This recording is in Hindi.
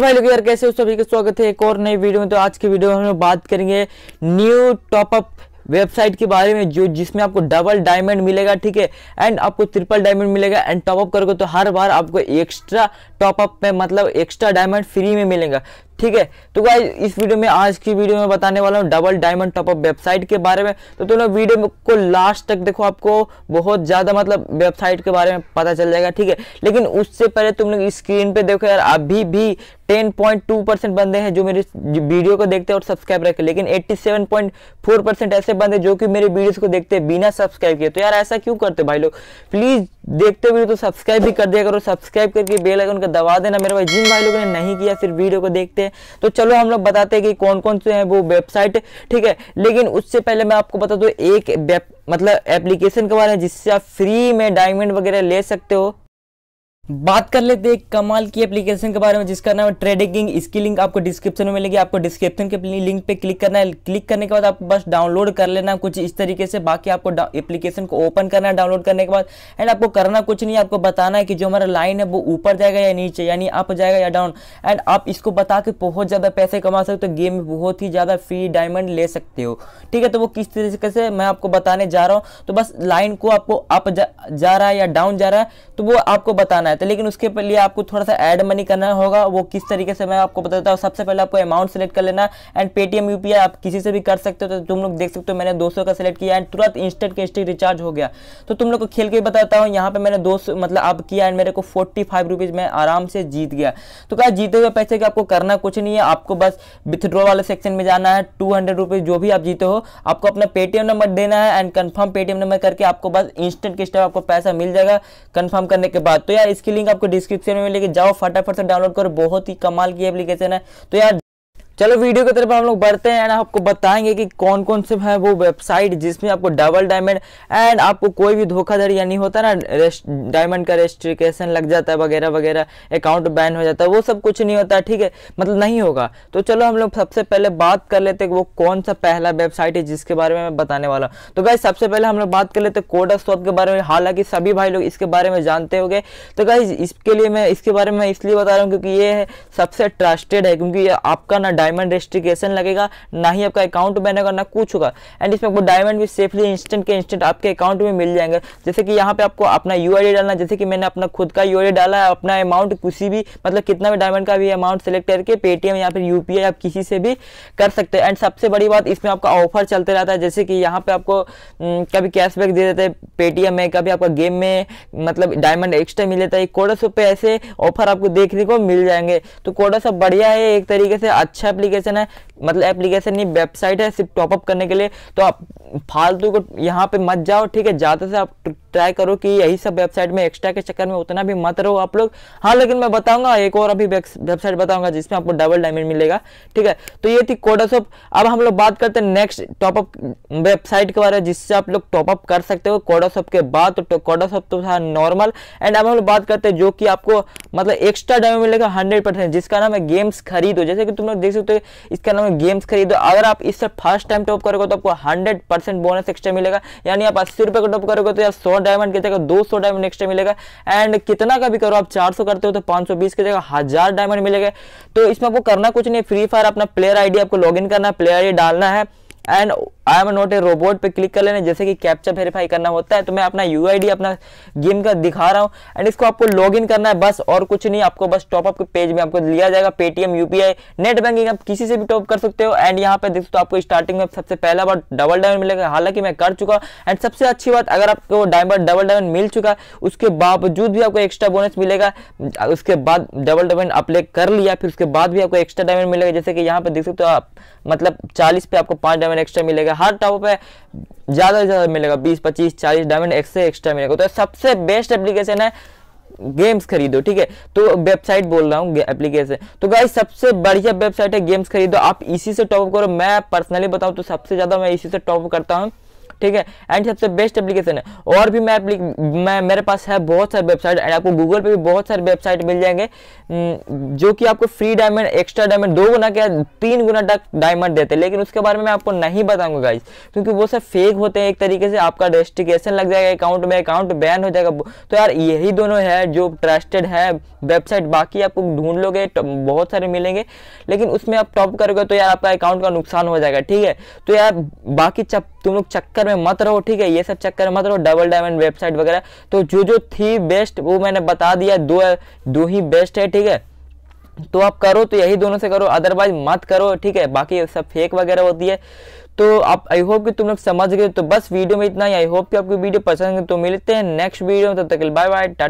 भाई लोग यार कैसे हो सभी का स्वागत है एक और नए वीडियो में तो आज की वीडियो में हम बात करेंगे न्यू टॉपअप वेबसाइट के बारे में जो जिसमें आपको डबल डायमंड मिलेगा ठीक है एंड आपको ट्रिपल डायमंड मिलेगा एंड टॉपअप करोगे तो हर बार आपको एक्स्ट्रा टॉपअप में मतलब एक्स्ट्रा डायमंड फ्री में मिलेगा ठीक है तो गाइज इस वीडियो में आज की वीडियो में बताने वाला हूँ डबल डायमंड टॉपअप वेबसाइट के बारे में तो तुम तो लोग वीडियो को लास्ट तक देखो आपको बहुत ज़्यादा मतलब वेबसाइट के बारे में पता चल जाएगा ठीक है लेकिन उससे पहले तुम लोग स्क्रीन पे देखो यार अभी भी 10.2 परसेंट बंदे हैं जो मेरे वीडियो को देखते हैं और सब्सक्राइब रखे लेकिन 87.4 परसेंट ऐसे बंदे जो कि मेरे वीडियोस को देखते हैं बिना सब्सक्राइब किए तो यार ऐसा क्यों करते भाई लोग प्लीज देखते हुए तो सब्सक्राइब भी कर दिया करो सब्सक्राइब करके बेल आइकन का दबा देना मेरे भाई जिन भाई लोगों ने नहीं किया सिर्फ वीडियो को देखते हैं तो चलो हम लोग बताते हैं कि कौन कौन से हैं वो वेबसाइट ठीक है लेकिन उससे पहले मैं आपको बता दूं एक मतलब एप्लीकेशन के बारे में जिससे आप फ्री में डायमंड वगैरह ले सकते हो बात कर लेते हैं कमाल की एप्लीकेशन के बारे में जिसका नाम है ट्रेडिंग इसकी लिंक आपको डिस्क्रिप्शन में मिलेगी आपको डिस्क्रिप्शन के लिंक पे क्लिक करना है क्लिक करने के बाद आपको बस डाउनलोड कर लेना कुछ इस तरीके से बाकी आपको एप्लीकेशन को ओपन करना है डाउनलोड करने के बाद एंड आपको करना कुछ नहीं आपको बताना है कि जो हमारा लाइन है वो ऊपर जाएगा या नीचे यानी अप जाएगा या डाउन एंड आप इसको बता के बहुत ज़्यादा पैसे कमा सकते हो गेम तो में बहुत ही ज़्यादा फ्री डायमंड ले सकते हो ठीक है तो वो किस तरीके से मैं आपको बताने जा रहा हूँ तो बस लाइन को आपको अप जा रहा है या डाउन जा रहा है तो वो आपको बताना है जाता है लेकिन उसके लिए आपको थोड़ा सा एड मनी करना होगा वो किस तरीके से मैं आपको बताता हूँ सबसे पहले आपको अमाउंट सेलेक्ट कर लेना एंड पेटीएम यू आप किसी से भी कर सकते हो तो तुम लोग देख सकते हो मैंने दो का सेलेक्ट किया एंड तुरंत इंस्टेंट के इंस्टेंट रिचार्ज हो गया तो तुम लोग को खेल के बताता हूँ यहाँ पर मैंने दो मतलब अब किया एंड मेरे को फोर्टी फाइव मैं आराम से जीत गया तो क्या जीते हुए पैसे का आपको करना कुछ नहीं है आपको बस विथड्रॉ वाले सेक्शन में जाना है टू हंड्रेड जो भी आप जीते हो आपको अपना पेटीएम नंबर देना है एंड कन्फर्म पेटीएम नंबर करके आपको बस इंस्टेंट के आपको पैसा मिल जाएगा कन्फर्म करने के बाद तो यार इस इसकी लिंक आपको डिस्क्रिप्शन में मिलेगी जाओ फटाफट से डाउनलोड करो बहुत ही कमाल की एप्लीकेशन है तो यार चलो वीडियो की तरफ हम लोग बढ़ते हैं एंड आपको बताएंगे कि कौन कौन से है वो वेबसाइट जिसमें आपको डबल डायमंड एंड आपको कोई भी धोखाधड़ी यानी होता है ना डायमंड का रेस्ट्रिकेशन लग जाता है वगैरह वगैरह अकाउंट बैन हो जाता है वो सब कुछ नहीं होता ठीक है मतलब नहीं होगा तो चलो हम लोग सबसे पहले बात कर लेते हैं वो कौन सा पहला वेबसाइट है जिसके बारे में मैं बताने वाला हूँ तो गाई सबसे पहले हम लोग बात कर लेते हैं कोड ऑफ के बारे में हालांकि सभी भाई लोग इसके बारे में जानते हो गए तो गाई इसके लिए मैं इसके बारे में इसलिए बता रहा हूँ क्योंकि ये सबसे ट्रस्टेड है क्योंकि आपका ना डायमंड रेस्ट्रिकेशन लगेगा ना ही आपका अकाउंट बनेगा ना कुछ होगा एंड इसमें आपको डायमंड भी सेफली इंस्टेंट के इंस्टेंट आपके अकाउंट में मिल जाएंगे जैसे कि यहाँ पे आपको अपना यू डालना जैसे कि मैंने अपना खुद का यू डाला है अपना अमाउंट किसी भी मतलब कितना भी डायमंड का भी अमाउंट सेलेक्ट करके पेटीएम या फिर यू आप किसी से भी कर सकते हैं एंड सबसे बड़ी बात इसमें आपका ऑफर चलते रहता है जैसे कि यहाँ पे आपको हम्म, कभी कैशबैक दे देते हैं पेटीएम में कभी आपका गेम में मतलब डायमंड एक्स्ट्रा मिल जाता है कोडा सॉप पे ऐसे ऑफर आपको देखने को मिल जाएंगे तो कोडस बढ़िया है एक तरीके से अच्छा एप्लीकेशन है मतलब एप्लीकेशन नहीं वेबसाइट है सिर्फ टॉपअप करने के लिए तो आप फालतू को यहाँ पे मत जाओ ठीक है ज़्यादा से आप ट्राई करो कि यही सब वेबसाइट में एक्स्ट्रा के चक्कर में उतना भी मत रहो आप लोग हाँ लेकिन मैं बताऊंगा एक और अभी वेबसाइट बताऊंगा जिसमें आपको डबल डायमंड मिलेगा ठीक है तो ये थी कोडाशॉप अब हम लोग बात करते हैं नेक्स्ट टॉपअप वेबसाइट के बारे में जिससे आप लोग टॉपअप कर सकते हो कोडासॉप के बाद तो कोडासॉप तो था नॉर्मल एंड अब हम लोग बात करते हैं जो कि आपको मतलब एक्स्ट्रा डायमंड मिलेगा हंड्रेड जिसका नाम है गेम्स खरीदो जैसे कि तुम लोग देख सकते हो इसका नाम में गेम्स खरीदो अगर आप इससे फर्स्ट टाइम टॉप करोगे तो आपको हंड्रेड परसेंट बोनस एक्स्ट्रा मिलेगा यानी आप अस्सी रुपये का टॉप करोगे तो यार सौ डायमंड की जगह दो सौ डायमंड एक्स्ट्रा मिलेगा एंड कितना का भी करो आप चार सौ करते हो तो पांच सौ बीस की जगह हज़ार डायमंड मिलेगा तो इसमें आपको करना कुछ नहीं फ्री फायर अपना प्लेयर आईडी आपको इन करना है प्लेयर आईडी डालना है and I am not a robot पे क्लिक कर लेना जैसे कि कैप्चर वेरीफाई करना होता है तो मैं अपना यू अपना गेम का दिखा रहा हूँ एंड इसको आपको लॉग इन करना है बस और कुछ नहीं आपको बस टॉपअप के पेज में आपको लिया जाएगा पेटीएम यूपीआई नेट बैंकिंग आप किसी से भी टॉप कर सकते हो एंड यहाँ पे देख सकते तो आपको स्टार्टिंग में सबसे पहला बार डबल डायमंड मिलेगा हालांकि मैं कर चुका एंड सबसे अच्छी बात अगर आपको डायमंड डबल डायमंड मिल चुका उसके बावजूद भी आपको एक्स्ट्रा बोनस मिलेगा उसके बाद डबल डायमंड अप्लाई कर लिया फिर उसके बाद भी आपको एक्स्ट्रा डायमंड मिलेगा जैसे कि यहाँ पे देख सकते हो आप मतलब चालीस पे आपको पाँच डायमंड एक्स्ट्रा मिलेगा हर टॉप पे ज़्यादा से ज़्यादा मिलेगा बीस पच्चीस चालीस डायमंड एक्स्ट्रा एक्स्ट्रा मिलेगा तो सबसे बेस्ट एप्लीकेशन है गेम्स खरीदो ठीक है तो वेबसाइट बोल रहा हूँ एप्लीकेशन तो गाइस सबसे बढ़िया वेबसाइट है गेम्स खरीदो आप इसी से टॉप करो मैं पर्सनली बताऊँ तो सबसे ज़्यादा मैं इसी से टॉप करता हूँ ठीक है एंड सबसे बेस्ट एप्लीकेशन है और भी मैं मैं मेरे पास है बहुत सारे वेबसाइट एंड आपको गूगल पे भी बहुत सारे वेबसाइट मिल जाएंगे हम्म, जो कि आपको फ्री डायमंड एक्स्ट्रा डायमंड दो गुना क्या तीन गुना तक डायमंड देते हैं लेकिन उसके बारे में मैं आपको नहीं बताऊंगा गाइज क्योंकि वो सब फेक होते हैं एक तरीके से आपका रजिस्ट्रिकेशन लग जाएगा अकाउंट में अकाउंट बैन हो जाएगा तो यार यही दोनों है जो ट्रस्टेड है वेबसाइट बाकी आपको ढूंढ लोगे तो बहुत सारे मिलेंगे लेकिन उसमें आप टॉप करोगे तो यार आपका अकाउंट का नुकसान हो जाएगा ठीक है तो यार बाकी चप तुम लोग चक्कर में मत रहो ठीक है ये सब चक्कर में मत रहो डबल डायमंड वेबसाइट वगैरह तो जो जो थी बेस्ट वो मैंने बता दिया दो दो ही बेस्ट है ठीक है तो आप करो तो यही दोनों से करो अदरवाइज मत करो ठीक है बाकी सब फेक वगैरह होती है तो आप आई होप कि तुम लोग समझ गए तो बस वीडियो में इतना ही आई होप कि आपको वीडियो पसंद है तो मिलते हैं नेक्स्ट वीडियो में तब तो तक बाय बाय